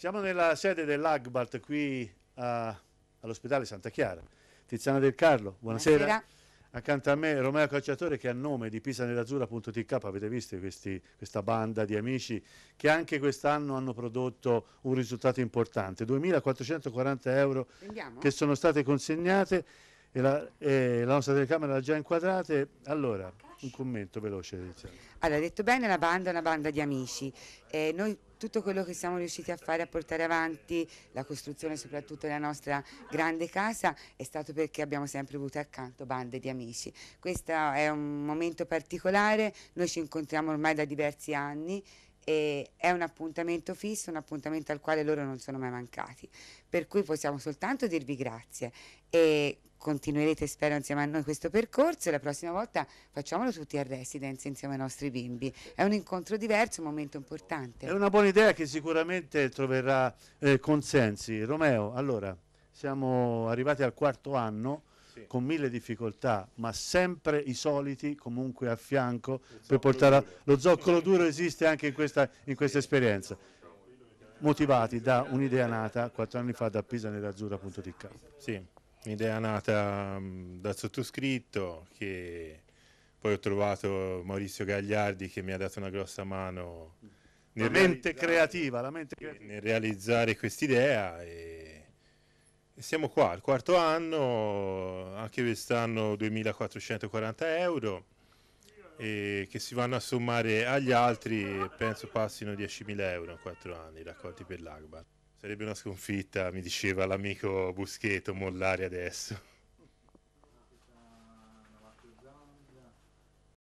Siamo nella sede dell'Agbat qui a, all'ospedale Santa Chiara. Tiziana Del Carlo, buonasera. buonasera. Accanto a me Romeo Cacciatore che a nome di pisanerazzurra.tk avete visto questi, questa banda di amici che anche quest'anno hanno prodotto un risultato importante, 2.440 euro Andiamo. che sono state consegnate e la, e la nostra telecamera l'ha già inquadrate. Allora, un commento veloce. Allora, detto bene, la banda è una banda di amici. Eh, noi tutto quello che siamo riusciti a fare, a portare avanti, la costruzione soprattutto della nostra grande casa, è stato perché abbiamo sempre avuto accanto bande di amici. Questo è un momento particolare, noi ci incontriamo ormai da diversi anni e è un appuntamento fisso, un appuntamento al quale loro non sono mai mancati. Per cui possiamo soltanto dirvi grazie e continuerete spero insieme a noi questo percorso e la prossima volta facciamolo tutti a residence insieme ai nostri bimbi è un incontro diverso, un momento importante è una buona idea che sicuramente troverà eh, consensi Romeo, allora siamo arrivati al quarto anno sì. con mille difficoltà ma sempre i soliti comunque a fianco per portare a... lo zoccolo duro esiste anche in questa, in questa esperienza motivati da un'idea nata quattro anni fa da pisanellazzurra.tk sì un'idea nata mm, dal sottoscritto che poi ho trovato Maurizio Gagliardi che mi ha dato una grossa mano nel la mente creativa, la mente creativa. nel realizzare quest'idea e, e siamo qua al quarto anno, anche quest'anno 2440 euro e che si vanno a sommare agli altri penso passino 10.000 euro in quattro anni raccolti per l'Agbar. Sarebbe una sconfitta, mi diceva l'amico Buschetto, mollare adesso.